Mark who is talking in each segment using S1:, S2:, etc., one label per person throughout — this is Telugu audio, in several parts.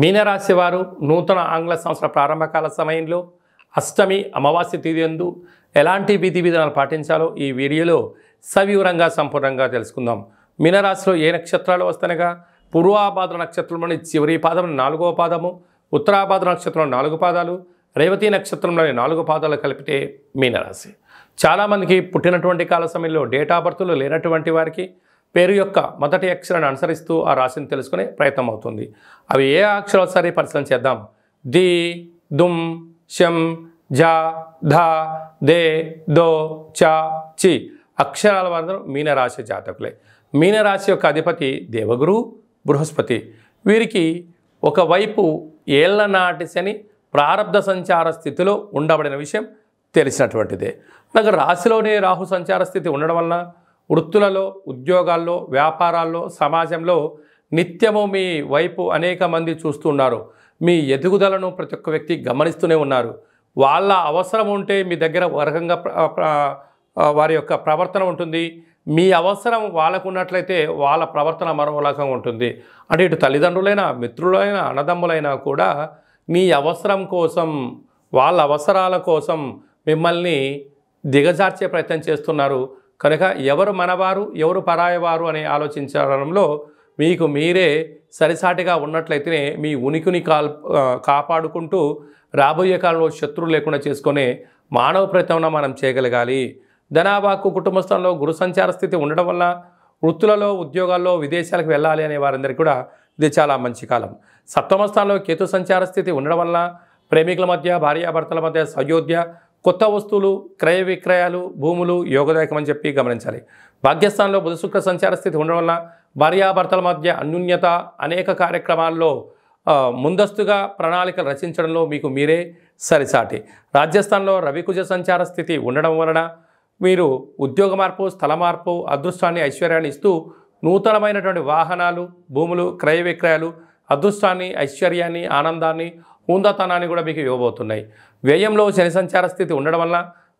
S1: మీనరాశి వారు నూతన ఆంగ్ల సంవత్సర ప్రారంభకాల సమయంలో అష్టమి అమావాస్య తిథియందు ఎలాంటి విధి విధానాలు పాటించాలో ఈ వీడియోలో సవివరంగా సంపూర్ణంగా తెలుసుకుందాం మీనరాశిలో ఏ నక్షత్రాలు వస్తనగా పూర్వాభాద్ర నక్షత్రంలోని చివరి పాదం నాలుగవ పాదము ఉత్తరాభాద్ర నక్షత్రంలో నాలుగు పాదాలు రేవతి నక్షత్రంలోని నాలుగు పాదాలు కలిపితే మీనరాశి చాలామందికి పుట్టినటువంటి కాల సమయంలో డేట్ ఆఫ్ బర్త్లు లేనటువంటి వారికి పేరు యొక్క మొదటి అక్షరాన్ని అనుసరిస్తూ ఆ రాశిని తెలుసుకునే ప్రయత్నం అవుతుంది అవి ఏ అక్షరాలు సరే పరిశీలన చేద్దాం ది దుమ్ శం జ ధ దే దో చ చి అక్షరాల వారందరూ మీనరాశి జాతకులే మీనరాశి యొక్క అధిపతి దేవగురు బృహస్పతి వీరికి ఒకవైపు ఏళ్ల నాటి శని ప్రారంధ సంచార స్థితిలో ఉండబడిన విషయం తెలిసినటువంటిదే నాకు రాశిలోనే రాహు సంచార స్థితి ఉండడం వలన వృత్తులలో ఉద్యోగాల్లో వ్యాపారాల్లో సమాజంలో నిత్యము మీ వైపు అనేక మంది చూస్తున్నారు మీ ఎదుగుదలను ప్రతి ఒక్క వ్యక్తి గమనిస్తూనే ఉన్నారు వాళ్ళ అవసరం ఉంటే మీ దగ్గర వర్గంగా వారి యొక్క ప్రవర్తన ఉంటుంది మీ అవసరం వాళ్ళకు ఉన్నట్లయితే వాళ్ళ ప్రవర్తన మరోలాగా ఉంటుంది అంటే ఇటు తల్లిదండ్రులైనా మిత్రులైనా అన్నదమ్ములైనా కూడా మీ అవసరం కోసం వాళ్ళ అవసరాల కోసం మిమ్మల్ని దిగజార్చే ప్రయత్నం చేస్తున్నారు కనుక ఎవరు మనవారు ఎవరు పరాయవారు అని ఆలోచించడంలో మీకు మీరే సరిసాటిగా ఉన్నట్లయితేనే మీ ఉనికిని కాల్ కాపాడుకుంటూ రాబోయే కాలంలో శత్రువు లేకుండా చేసుకునే మానవ ప్రయత్నం మనం చేయగలగాలి ధనాబాకు కుటుంబస్థానంలో గురు సంచార స్థితి ఉండడం వల్ల వృత్తులలో ఉద్యోగాల్లో విదేశాలకు వెళ్ళాలి అనే వారందరికీ కూడా ఇది చాలా మంచి కాలం సప్తమ స్థానంలో కేతు సంచార స్థితి ఉండడం వల్ల ప్రేమికుల మధ్య భార్యాభర్తల మధ్య సయోధ్య కొత్త వస్తువులు క్రయ విక్రయాలు భూములు యోగదాయకం అని చెప్పి గమనించాలి పాకిస్తాన్లో బుధశుక్ర సంచార స్థితి ఉండడం వల్ల భార్యాభర్తల మధ్య అన్యూన్యత అనేక కార్యక్రమాల్లో ముందస్తుగా ప్రణాళికలు రచించడంలో మీకు మీరే సరిసాటి రాజస్థాన్లో రవికుజ సంచార స్థితి ఉండడం వలన మీరు ఉద్యోగ మార్పు స్థల మార్పు అదృష్టాన్ని ఐశ్వర్యాన్ని ఇస్తూ నూతనమైనటువంటి వాహనాలు భూములు క్రయ విక్రయాలు అదృష్టాన్ని ఐశ్వర్యాన్ని ఆనందాన్ని హుందాతనాన్ని కూడా మీకు ఇవ్వబోతున్నాయి వ్యయంలో శని సంచార స్థితి ఉండడం వల్ల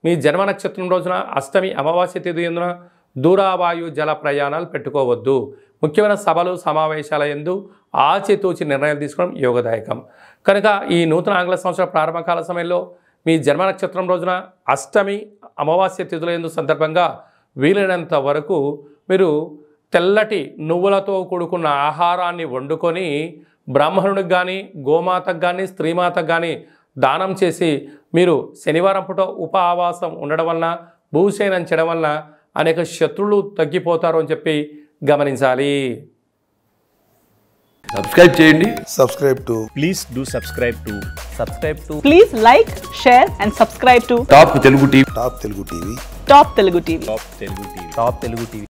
S1: మీ జన్మ నక్షత్రం రోజున అష్టమి అమావాస్య తిథి ఎందున దూరావాయు జల ప్రయాణాలు పెట్టుకోవద్దు ముఖ్యమైన సభలు సమావేశాల ఎందు ఆచితూచి నిర్ణయాలు తీసుకోవడం యోగదాయకం కనుక ఈ నూతన ఆంగ్ల సంవత్సర ప్రారంభకాల సమయంలో మీ జన్మ నక్షత్రం రోజున అష్టమి అమావాస్య తిథుల ఎందు సందర్భంగా వీలైనంత వరకు మీరు తెల్లటి నువ్వులతో కూడుకున్న ఆహారాన్ని వండుకొని బ్రాహ్మణుడికి కానీ గోమాతకు కానీ స్త్రీమాతకు కానీ దానం చేసి మీరు శనివారం పూట ఉప ఆవాసం ఉండడం వలన భూసేనం చేయడం వలన అనేక శత్రులు తగ్గిపోతారు అని చెప్పి గమనించాలి సబ్స్క్రైబ్ చేయండి subscribe to please do subscribe to subscribe to please like share and subscribe to top Telugu TV top Telugu TV top Telugu TV top Telugu TV top Telugu TV